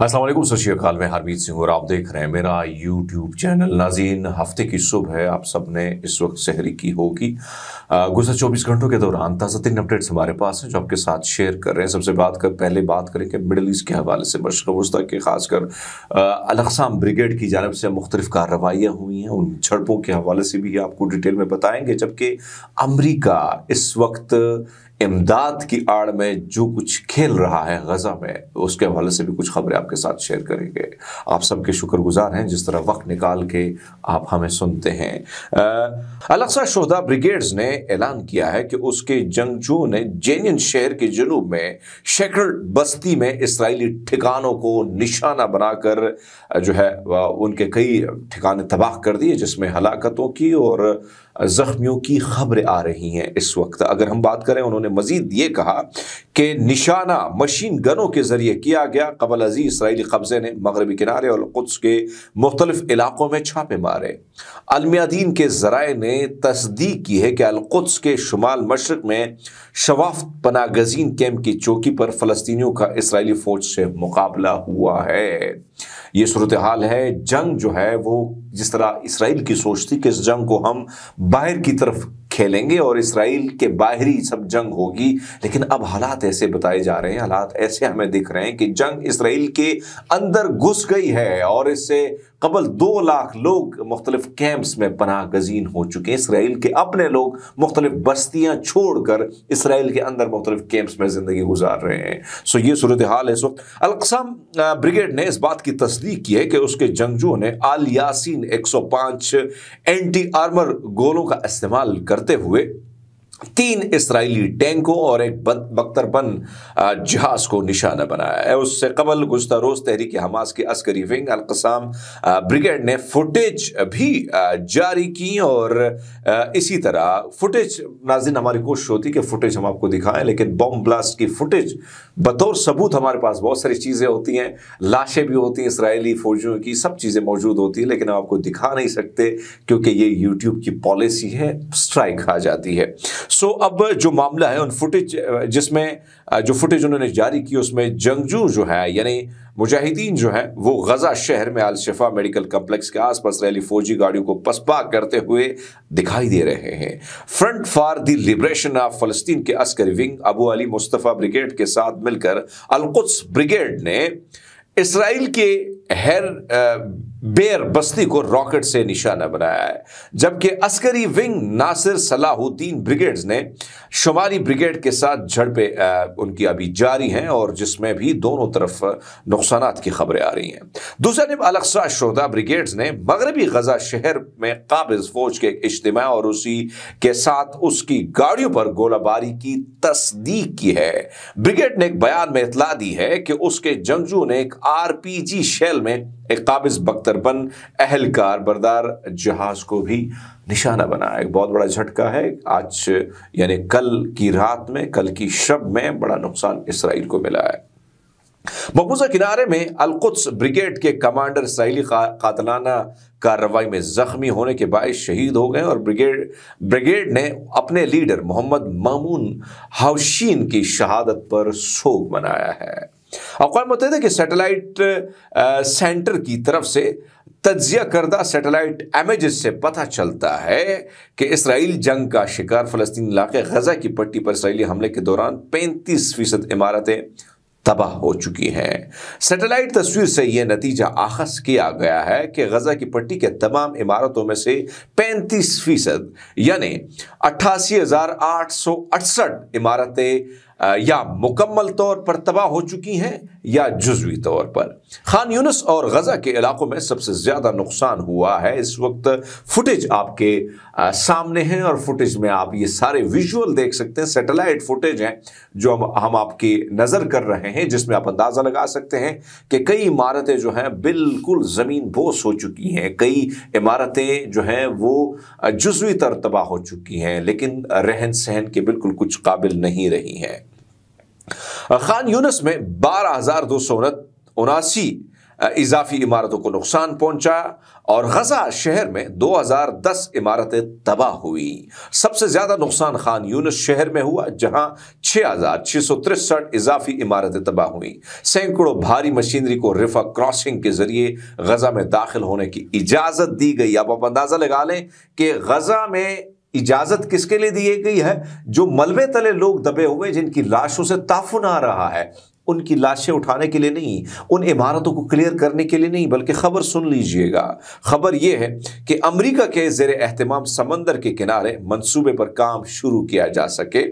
असलम सत मैं हरमीत सिंह और आप देख रहे हैं मेरा यूट्यूब चैनल नाजीन हफ्ते की सुबह आप सब ने इस वक्त शहरी की होगी गुजर 24 घंटों के दौरान ताज़ा तीन अपडेट्स हमारे पास हैं जो आपके साथ शेयर कर रहे हैं सबसे बात कर पहले बात करें कि मिडल ईस्ट के हवाले से मशक वस्ता के खासकर अलकसाम ब्रिगेड की जानब से मुख्तलिफ कार्रवाइयाँ हुई हैं उन झड़पों के हवाले से भी आपको डिटेल में बताएँगे जबकि अमरीका इस वक्त इमदाद की आड़ में जो कुछ खेल रहा है गज़ा में उसके हवाले से भी कुछ खबरें आपके साथ शेयर करेंगे आप सबके शुक्रगुजार हैं जिस तरह वक्त निकाल के आप हमें सुनते हैं अलक्सा शोधा ब्रिगेड्स ने ऐलान किया है कि उसके जंगजू ने जेनिन शहर के जनूब में शेखर बस्ती में इसराइली ठिकानों को निशाना बनाकर जो है उनके कई ठिकाने तबाह कर दिए जिसमें हलाकतों की और ज़ख्मियों की खबरें आ रही हैं इस वक्त अगर हम बात करें उन्होंने मजीद ये कहा कि निशाना मशीन गनों के ज़रिए किया गया कबल अजी इसराइली कब्ज़े ने मगरबी किनारे और कुछ के मुख्तलिफ इलाक़ों में छापे मारे अलमियादीन के ज़राए ने तस्दीक की है कि अलकुद्स के शुमाल मशरक में शवाफ पनागजीन कैम्प की चौकी पर फ़लस्तियों का इसराइली फ़ौज से मुकाबला हुआ है ये सूरत हाल है जंग जो है वो जिस तरह इसराइल की सोच थी कि इस जंग को हम बाहर की तरफ खेलेंगे और इसराइल के बाहरी सब जंग होगी लेकिन अब हालात ऐसे बताए जा रहे हैं हालात ऐसे हमें दिख रहे हैं कि जंग इसराइल के अंदर घुस गई है और इससे कबल दो लाख लोग मुख्तलिफ कैंप्स में पनाह गजीन हो चुके हैं इसराइल के अपने लोग मुख्तलिफ बस्तियां छोड़ कर इसराइल के अंदर मुख्तलिफ कैंप्स में ज़िंदगी गुजार रहे हैं सो ये सूरत हाल है इस वक्त अलकसाम ब्रिगेड ने इस बात की तस्दीक की है कि उसके जंगजुओं ने आल सौ पांच एंटी आर्मर गोलों का इस्तेमाल करते हुए तीन इसराइली टैंकों और एक बख्तरबन जहाज को निशाना बनाया है उससे कबल गुजतर रोज तहरीक हमास की अस्करी विंग अलकसाम ब्रिगेड ने फुटेज भी जारी की और इसी तरह फुटेज नाजिन हमारी कोशिश होती कि फुटेज हम आपको दिखाएं लेकिन बॉम्ब ब्लास्ट की फुटेज बतौर सबूत हमारे पास बहुत सारी चीज़ें होती हैं लाशें भी होती हैं इसराइली फौजियों की सब चीज़ें मौजूद होती हैं लेकिन हम आपको दिखा नहीं सकते क्योंकि ये यूट्यूब की पॉलिसी है स्ट्राइक आ जाती है सो अब जो मामला है उन फुटेज जिसमें जो फुटेज उन्होंने जारी की उसमें जंगजू जो है यानी मुजाहिदीन जो है वो गजा शहर में अल शिफा मेडिकल कम्प्लेक्स के आसपास रैली फौजी गाड़ियों को पसपा करते हुए दिखाई दे रहे हैं front for the liberation of फलस्तीन के अस्करी wing Abu Ali Mustafa brigade के साथ मिलकर अलकुस ब्रिगेड ने इसराइल के हेर बेर बस्ती को रॉकेट से निशाना बनाया है जबकि अस्करी विंग नासिर सलाहुद्दीन ब्रिगेड्स ने शुमारी ब्रिगेड के साथ झड़पें उनकी अभी जारी हैं और जिसमें भी दोनों तरफ नुकसान की खबरें आ रही हैं दूसरा जब अलक्सा शोदा ब्रिगेड्स ने मगरबी गजा शहर में काबिज फौज के एक इज्तम और उसी के साथ उसकी गाड़ियों पर गोलाबारी की तस्दीक की है ब्रिगेड ने एक बयान में इतला दी है कि उसके जंगजू ने एक आर पी जी शेल में एक काबिज बख्तरपन अहलकार बरदार जहाज़ को भी निशाना बनाया एक बहुत बड़ा झटका है आज यानी कल की रात में कल की शब में बड़ा नुकसान इसराइल को मिला है मकबूजा किनारे में अलकुत्स ब्रिगेड के कमांडर इसराइली कातलाना कार्रवाई में जख्मी होने के बायस शहीद हो गए और ब्रिगेड ब्रिगेड ने अपने लीडर मोहम्मद मामून हाउशीन की शहादत पर सोग मनाया है अकवा मुतहद के सेटेलाइट सेंटर की तरफ से तजिया करदा सेटेलाइट एमेज से पता चलता है कि इसराइल जंग का शिकार फ़लस्तीन इलाके गजा की पट्टी पर इसराइली हमले के दौरान पैंतीस फीसद इमारतें तबाह हो चुकी हैं सैटेलाइट तस्वीर से यह नतीजा आखस किया गया है कि गजा की पट्टी के तमाम इमारतों में से 35 फीसद यानी अट्ठासी हज़ार आठ सौ अड़सठ इमारतें या मुकम्मल तौर पर तबाह हो चुकी हैं या जुजवी तौर पर खान यूनस और गज़ा के इलाकों में सबसे ज़्यादा नुकसान हुआ है इस वक्त फुटेज आपके सामने हैं और फुटेज में आप ये सारे विजुअल देख सकते हैं सेटेलाइट फुटेज हैं जो हम हम आपकी नज़र कर रहे हैं जिसमें आप अंदाज़ा लगा सकते हैं कि कई इमारतें जो हैं बिल्कुल ज़मीन बोस हो चुकी हैं कई इमारतें जो हैं वो जुजवी तर तबाह हो चुकी हैं लेकिन रहन सहन के बिल्कुल कुछ काबिल नहीं रही हैं खान यूनस में बारह हजार दो सौ उनासी इजाफी इमारतों को नुकसान पहुंचा और गजा शहर में 2010 इमारतें तबाह हुई सबसे ज्यादा नुकसान खान यूनस शहर में हुआ जहां छह हजार छह सौ तिरसठ इजाफी इमारतें तबाह हुई सैकड़ों भारी मशीनरी को रिफा क्रॉसिंग के जरिए गजा में दाखिल होने की इजाजत दी गई अब आप अंदाजा लगा लें कि गजा में इजाजत किसके लिए दी गई है जो मलबे तले लोग दबे हुए जिनकी लाशों से ताफुन आ रहा है उनकी लाशें उठाने के लिए नहीं उन इमारतों को क्लियर करने के लिए नहीं बल्कि खबर सुन लीजिएगा खबर यह है कि अमरीका के जेर अहतमाम समंदर के किनारे मनसूबे पर काम शुरू किया जा सके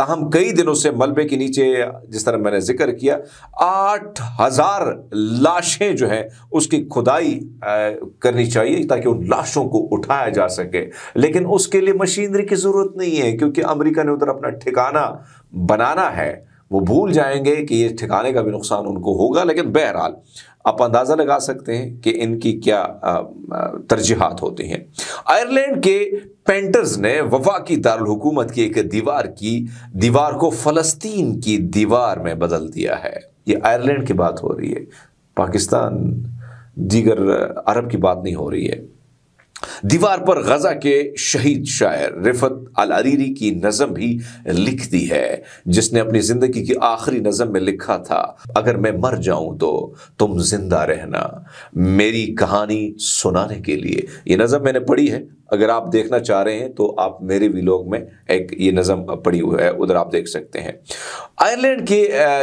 ताहम कई दिनों से मलबे के नीचे जिस तरह मैंने जिक्र किया आठ हजार लाशें जो है उसकी खुदाई करनी चाहिए ताकि उन लाशों को उठाया जा सके लेकिन उसके लिए मशीनरी की ज़रूरत नहीं है क्योंकि अमरीका ने उधर अपना ठिकाना बनाना है वो भूल जाएंगे कि ये ठिकाने का भी नुकसान उनको होगा लेकिन बहरहाल आप अंदाज़ा लगा सकते हैं कि इनकी क्या तरजीहत होती हैं आयरलैंड के पेंटर्स ने वफा की दारकूमत की एक दीवार की दीवार को फ़लस्तीन की दीवार में बदल दिया है ये आयरलैंड की बात हो रही है पाकिस्तान दीगर अरब की बात नहीं हो रही है दीवार पर गजा के शहीद शायर रिफत अल अरीरी की नज़म भी लिख दी है जिसने अपनी ज़िंदगी की आखिरी नज़म में लिखा था अगर मैं मर जाऊं तो तुम जिंदा रहना मेरी कहानी सुनाने के लिए ये नज़म मैंने पढ़ी है अगर आप देखना चाह रहे हैं तो आप मेरे विलोग में एक ये नज़म पड़ी हुई है उधर आप देख सकते हैं आयरलैंड के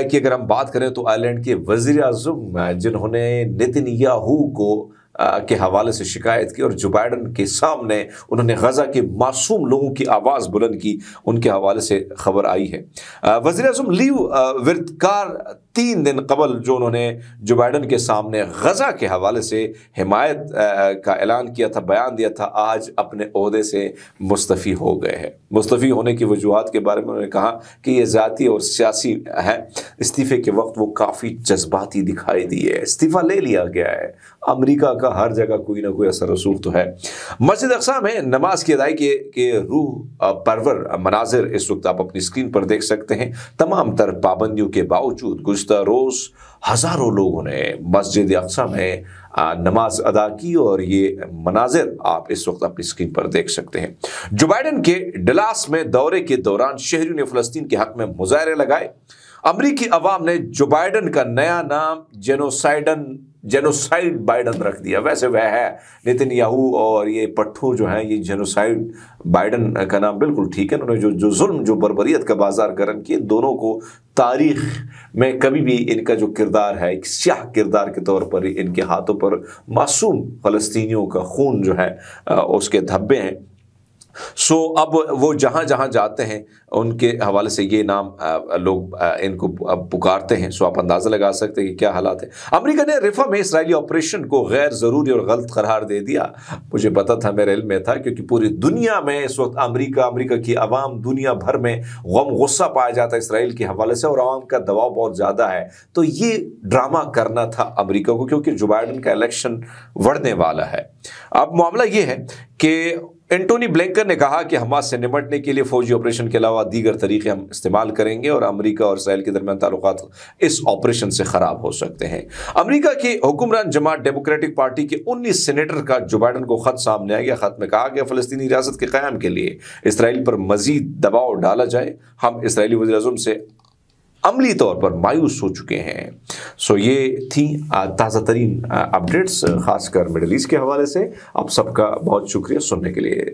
की अगर हम बात करें तो आयरलैंड के वजीर अजम जिन्होंने नितिन याहू को के हवाले से शिकायत की और जो बाइडन के सामने उन्होंने गजा के मासूम लोगों की आवाज़ बुलंद की उनके हवाले से खबर आई है वजी अजम लीव विरदकार तीन दिन कबल जो उन्होंने जो बाइडन के सामने गज़ा के हवाले से हिमायत का ऐलान किया था बयान दिया था आज अपने अहदे से मुस्तफ़ी हो गए हैं मुस्तफ़ी होने की वजूहत के बारे में उन्होंने कहा कि ये ज़ाती और सियासी है इस्तीफ़े के वक्त वो काफ़ी जज्बाती दिखाई दिए इस्तीफ़ा ले लिया गया है अमरीका का हर जगह कोई ना कोई असर रसूख तो है मस्जिद अकसा में नमाज की अदाई के, के रूह परवर मनाजिर इस वक्त आप अपनी स्क्रीन पर देख सकते हैं तमाम तर पाबंदियों के बावजूद गुजत गुज्तर रोज़ हज़ारों लोगों ने मस्जिद अक्सा में नमाज अदा की और ये मनाजिर आप इस वक्त अपनी स्क्रीन पर देख सकते हैं जो बाइडन के डलास में दौरे के दौरान शहरी ने फलस्तीन के हक में मुजाहरे लगाए अमरीकी अवाम ने जो बाइडन का नया नाम जेनोसाइडन जेनोसाइड बाइडन रख दिया वैसे वह है नितिन याहू और ये पट्ठू जो है ये जेनोसाइड बाइडन का नाम बिल्कुल ठीक है उन्होंने जो जो जुल्म जो बरबरीत का बाजार गर्म किए दोनों को तारीख में कभी भी इनका जो किरदार है एक स्याह किरदार के तौर पर इनके हाथों पर मासूम फ़लस्तियों का खून जो है उसके धब्बे हैं सो अब वो जहाँ जहाँ जाते हैं उनके हवाले से ये नाम लोग इनको पुकारते हैं सो आप अंदाज़ा लगा सकते हैं कि क्या हालात है अमेरिका ने रिफा में इसराइली ऑपरेशन को गैर ज़रूरी और गलत करार दे दिया मुझे पता था मेरे इल में था क्योंकि पूरी दुनिया में इस वक्त अमरीका अमरीका की आवाम दुनिया भर में गम गुस्सा पाया जाता है इसराइल के हवाले से और आवाम का दबाव बहुत ज़्यादा है तो ये ड्रामा करना था अमरीका को क्योंकि जो बाइडन का इलेक्शन बढ़ने वाला है अब मामला ये है कि एंटोनी ब्लैंकर ने कहा कि हमास से निपटने के लिए फौजी ऑपरेशन के अलावा दीगर तरीके हम इस्तेमाल करेंगे और अमेरिका और इसराइल के दरमियान ताल्लुक इस ऑपरेशन से ख़राब हो सकते हैं अमेरिका की हुक्मरान जमात डेमोक्रेटिक पार्टी के उन्नीस सीनेटर का जो बाइडन को ख़त सामने आ गया ख़त में कहा गया फ़लस्तीनी रियासत के क्याम के लिए इसराइल पर मजीद दबाव डाला जाए हम इसराइली वजी से अमली तौर पर मायूस हो चुके हैं सो ये थी ताज़ा तरीन अपडेट्स खासकर मिडल ईस्ट के हवाले से आप सबका बहुत शुक्रिया सुनने के लिए